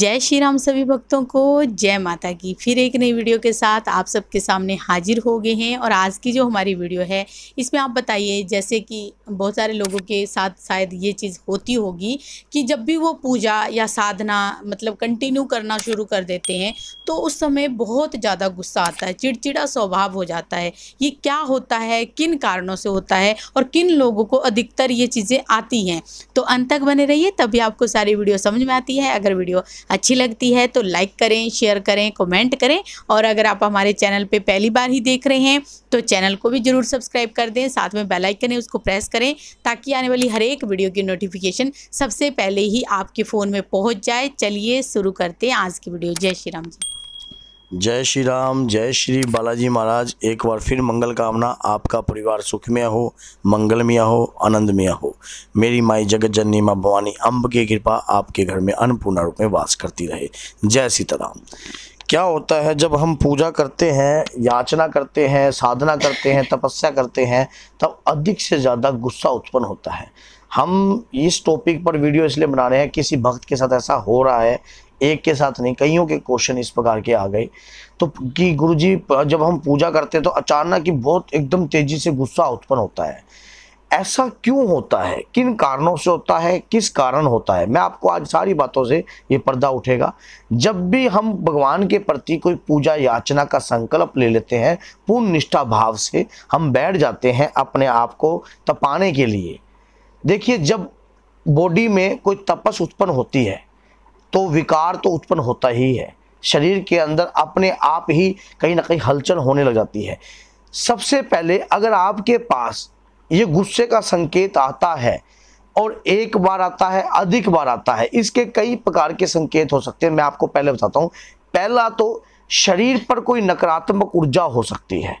जय श्री राम सभी भक्तों को जय माता की फिर एक नई वीडियो के साथ आप सबके सामने हाजिर हो गए हैं और आज की जो हमारी वीडियो है इसमें आप बताइए जैसे कि बहुत सारे लोगों के साथ शायद ये चीज़ होती होगी कि जब भी वो पूजा या साधना मतलब कंटिन्यू करना शुरू कर देते हैं तो उस समय बहुत ज़्यादा गुस्सा आता है चिड़चिड़ा स्वभाव हो जाता है ये क्या होता है किन कारणों से होता है और किन लोगों को अधिकतर ये चीज़ें आती हैं तो अंत तक बने रहिए तभी आपको सारी वीडियो समझ में आती है अगर वीडियो अच्छी लगती है तो लाइक करें शेयर करें कमेंट करें और अगर आप हमारे चैनल पे पहली बार ही देख रहे हैं तो चैनल को भी ज़रूर सब्सक्राइब कर दें साथ में बेल आइकन है उसको प्रेस करें ताकि आने वाली हर एक वीडियो की नोटिफिकेशन सबसे पहले ही आपके फ़ोन में पहुँच जाए चलिए शुरू करते हैं आज की वीडियो जय श्री राम जी जय श्री राम जय श्री बालाजी महाराज एक बार फिर मंगल कामना आपका परिवार सुखमय हो मंगलमय हो आनंदमय हो मेरी माई जगत जननी माँ भवानी अम्ब की कृपा आपके घर में अन्नपूर्णा रूप में वास करती रहे जय सीताराम क्या होता है जब हम पूजा करते हैं याचना करते हैं साधना करते हैं तपस्या करते हैं तब अधिक से ज़्यादा गुस्सा उत्पन्न होता है हम इस टॉपिक पर वीडियो इसलिए बना रहे हैं किसी भक्त के साथ ऐसा हो रहा है एक के साथ नहीं कईयों के क्वेश्चन इस प्रकार के आ गए तो कि गुरुजी जब हम पूजा करते हैं तो अचानक ही बहुत एकदम तेजी से गुस्सा उत्पन्न होता है ऐसा क्यों होता है किन कारणों से होता है किस कारण होता है मैं आपको आज सारी बातों से ये पर्दा उठेगा जब भी हम भगवान के प्रति कोई पूजा याचना का संकल्प ले लेते हैं पूर्ण निष्ठा भाव से हम बैठ जाते हैं अपने आप को तपाने के लिए देखिए जब बॉडी में कोई तपस उत्पन्न होती है तो विकार तो उत्पन्न होता ही है शरीर के अंदर अपने आप ही कहीं ना कहीं हलचल होने लग जाती है सबसे पहले अगर आपके पास ये गुस्से का संकेत आता है और एक बार आता है अधिक बार आता है इसके कई प्रकार के संकेत हो सकते हैं मैं आपको पहले बताता हूँ पहला तो शरीर पर कोई नकारात्मक ऊर्जा हो सकती है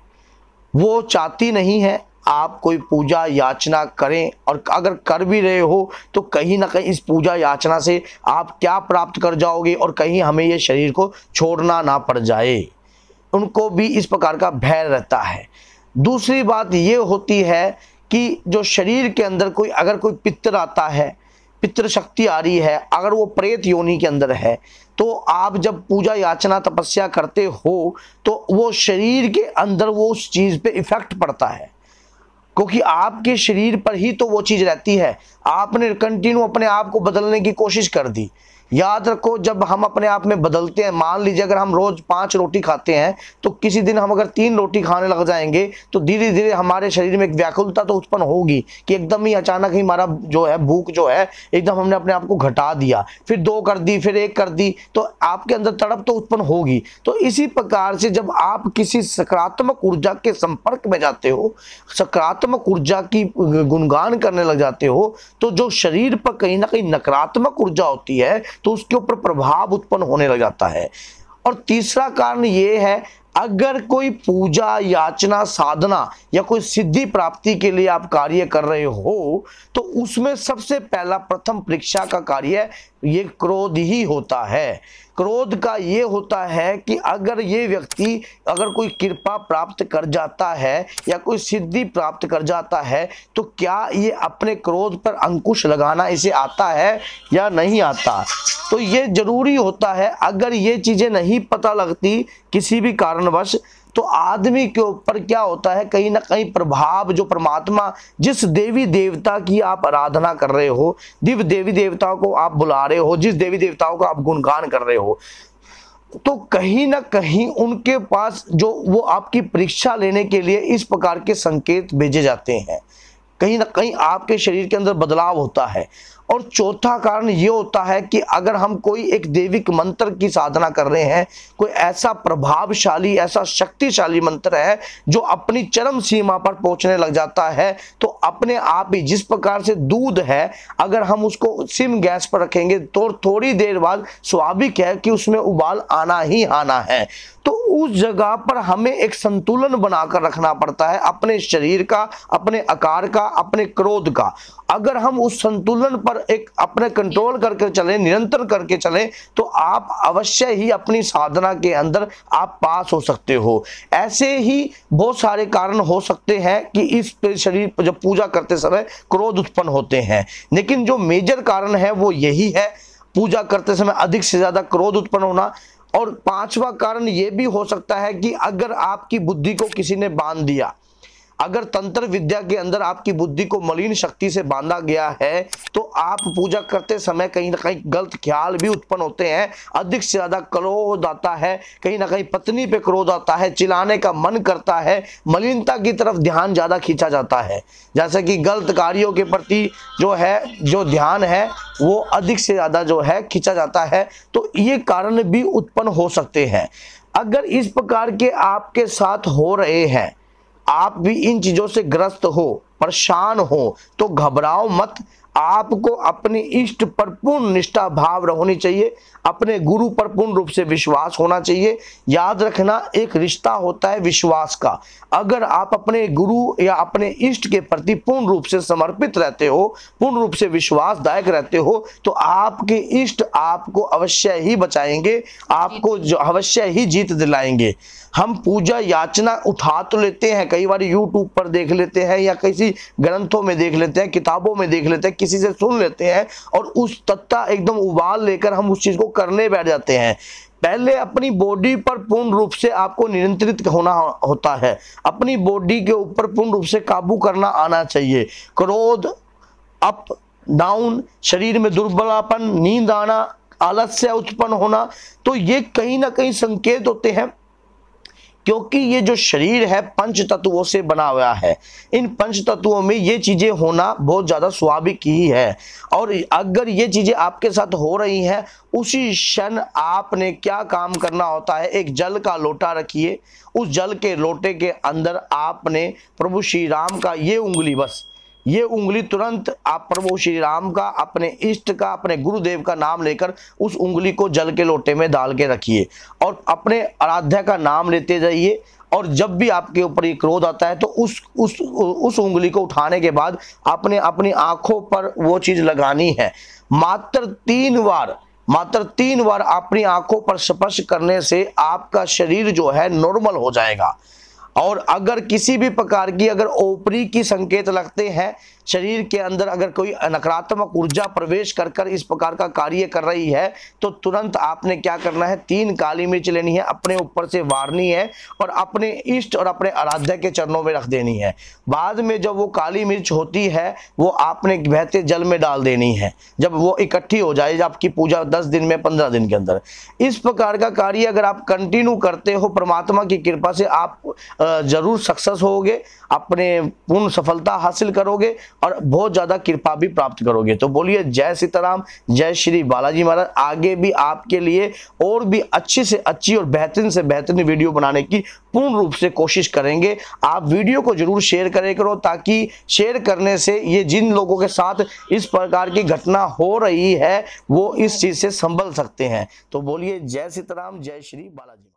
वो चाहती नहीं है आप कोई पूजा याचना करें और अगर कर भी रहे हो तो कहीं ना कहीं इस पूजा याचना से आप क्या प्राप्त कर जाओगे और कहीं हमें ये शरीर को छोड़ना ना पड़ जाए उनको भी इस प्रकार का भय रहता है दूसरी बात ये होती है कि जो शरीर के अंदर कोई अगर कोई पित्र आता है पितृ शक्ति आ रही है अगर वो प्रेत योनि के अंदर है तो आप जब पूजा याचना तपस्या करते हो तो वो शरीर के अंदर वो उस चीज़ पे इफेक्ट पड़ता है क्योंकि आपके शरीर पर ही तो वो चीज़ रहती है आपने कंटिन्यू अपने आप को बदलने की कोशिश कर दी याद रखो जब हम अपने आप में बदलते हैं मान लीजिए अगर हम रोज पांच रोटी खाते हैं तो किसी दिन हम अगर तीन रोटी खाने लग जाएंगे तो धीरे धीरे हमारे शरीर में एक व्याकुलता तो उत्पन्न होगी कि एकदम ही अचानक ही हमारा जो है भूख जो है एकदम हमने अपने आप को घटा दिया फिर दो कर दी फिर एक कर दी तो आपके अंदर तड़प तो उत्पन्न होगी तो इसी प्रकार से जब आप किसी सकारात्मक ऊर्जा के संपर्क में जाते हो सकारात्मक ऊर्जा की गुणगान करने लग जाते हो तो जो शरीर पर कहीं ना कहीं नकारात्मक ऊर्जा होती है तो उसके ऊपर प्रभाव उत्पन्न होने लग जाता है और तीसरा कारण ये है अगर कोई पूजा याचना साधना या कोई सिद्धि प्राप्ति के लिए आप कार्य कर रहे हो तो उसमें सबसे पहला प्रथम परीक्षा का कार्य ये क्रोध ही होता है क्रोध का ये होता है कि अगर ये व्यक्ति अगर कोई कृपा प्राप्त कर जाता है या कोई सिद्धि प्राप्त कर जाता है तो क्या ये अपने क्रोध पर अंकुश लगाना इसे आता है या नहीं आता तो ये जरूरी होता है अगर ये चीज़ें नहीं पता लगती किसी भी कारण कारणवश तो आदमी के ऊपर क्या होता है कहीं ना कहीं प्रभाव जो परमात्मा जिस देवी देवता की आप आराधना कर रहे हो दिव्य देवी देवताओं को आप बुला रहे हो जिस देवी देवताओं को आप गुणगान कर रहे हो तो कहीं ना कहीं उनके पास जो वो आपकी परीक्षा लेने के लिए इस प्रकार के संकेत भेजे जाते हैं कहीं ना कहीं आपके शरीर के अंदर बदलाव होता है और चौथा कारण ये होता है कि अगर हम कोई एक देविक मंत्र की साधना कर रहे हैं कोई ऐसा प्रभावशाली ऐसा शक्तिशाली मंत्र है जो अपनी चरम सीमा पर पहुंचने लग जाता है तो अपने आप ही जिस प्रकार से दूध है अगर हम उसको सिम गैस पर रखेंगे तो थोड़ी देर बाद स्वाभाविक है कि उसमें उबाल आना ही आना है तो उस जगह पर हमें एक संतुलन बनाकर रखना पड़ता है अपने शरीर का अपने आकार का अपने क्रोध का अगर हम उस संतुलन पर एक अपने कंट्रोल करके चले निरंतर करके चले तो आप अवश्य ही अपनी साधना के अंदर आप पास हो सकते हो ऐसे ही बहुत सारे कारण हो सकते हैं कि इस शरीर पर जब पूजा करते समय क्रोध उत्पन्न होते हैं लेकिन जो मेजर कारण है वो यही है पूजा करते समय अधिक से ज्यादा क्रोध उत्पन्न होना और पांचवा कारण ये भी हो सकता है कि अगर आपकी बुद्धि को किसी ने बांध दिया अगर तंत्र विद्या के अंदर आपकी बुद्धि को मलिन शक्ति से बांधा गया है तो आप पूजा करते समय कहीं ना कहीं गलत ख्याल भी उत्पन्न होते हैं अधिक से ज्यादा क्रोध आता है कहीं ना कहीं पत्नी पे क्रोध आता है चिल्लाने का मन करता है मलिनता की तरफ ध्यान ज्यादा खींचा जाता है जैसे कि गलत कार्यों के प्रति जो है जो ध्यान है वो अधिक से ज्यादा जो है खींचा जाता है तो ये कारण भी उत्पन्न हो सकते हैं अगर इस प्रकार के आपके साथ हो रहे हैं आप भी इन चीज़ों से ग्रस्त हो परेशान हो तो घबराओ मत आपको अपने इष्ट पर पूर्ण निष्ठा भाव होनी चाहिए अपने गुरु पर पूर्ण रूप से विश्वास होना चाहिए याद रखना एक रिश्ता होता है विश्वास का अगर आप अपने गुरु या अपने इष्ट के प्रति पूर्ण रूप से समर्पित रहते हो पूर्ण रूप से विश्वासदायक रहते हो तो आपके इष्ट आपको अवश्य ही बचाएंगे आपको अवश्य ही जीत दिलाएंगे हम पूजा याचना उठा तो लेते हैं कई बार यूट्यूब पर देख लेते हैं या किसी ग्रंथों में देख लेते हैं किताबों में देख लेते हैं किसी से सुन लेते हैं और उस तत्ता एकदम उबाल लेकर हम उस चीज़ को करने बैठ जाते हैं पहले अपनी बॉडी पर पूर्ण रूप से आपको नियंत्रित होना होता है अपनी बॉडी के ऊपर पूर्ण रूप से काबू करना आना चाहिए क्रोध अप डाउन शरीर में दुर्बलापन नींद आना आलस्य उत्पन्न होना तो ये कहीं ना कहीं संकेत होते हैं क्योंकि ये जो शरीर है पंच तत्वों से बना हुआ है इन पंच तत्वों में ये चीज़ें होना बहुत ज़्यादा स्वाभाविक ही है और अगर ये चीज़ें आपके साथ हो रही हैं उसी क्षण आपने क्या काम करना होता है एक जल का लोटा रखिए उस जल के लोटे के अंदर आपने प्रभु श्री राम का ये उंगली बस ये उंगली तुरंत आप प्रभु श्री राम का अपने इष्ट का अपने गुरुदेव का नाम लेकर उस उंगली को जल के लोटे में डाल के रखिए और अपने आराध्या का नाम लेते जाइए और जब भी आपके ऊपर ये क्रोध आता है तो उस उस उस उंगली को उठाने के बाद आपने अपनी आंखों पर वो चीज़ लगानी है मात्र तीन बार मात्र तीन बार अपनी आंखों पर स्पर्श करने से आपका शरीर जो है नॉर्मल हो जाएगा और अगर किसी भी प्रकार की अगर ओपरी की संकेत लगते हैं शरीर के अंदर अगर कोई नकारात्मक ऊर्जा प्रवेश कर कर इस प्रकार का कार्य कर रही है तो तुरंत आपने क्या करना है तीन काली मिर्च लेनी है अपने ऊपर से वारनी है और अपने इष्ट और अपने आराध्य के चरणों में रख देनी है बाद में जब वो काली मिर्च होती है वो आपने बहते जल में डाल देनी है जब वो इकट्ठी हो जाए आपकी पूजा दस दिन में पंद्रह दिन के अंदर इस प्रकार का कार्य अगर आप कंटिन्यू करते हो परमात्मा की कृपा से आप जरूर सक्सेस होगे अपने पूर्ण सफलता हासिल करोगे और बहुत ज्यादा कृपा भी प्राप्त करोगे तो बोलिए जय सीताराम जय श्री बालाजी महाराज आगे भी आपके लिए और भी अच्छी से अच्छी और बेहतरीन से बेहतरीन वीडियो बनाने की पूर्ण रूप से कोशिश करेंगे आप वीडियो को जरूर शेयर करें करो ताकि शेयर करने से ये जिन लोगों के साथ इस प्रकार की घटना हो रही है वो इस चीज से संभल सकते हैं तो बोलिए जय सीताराम जय श्री बालाजी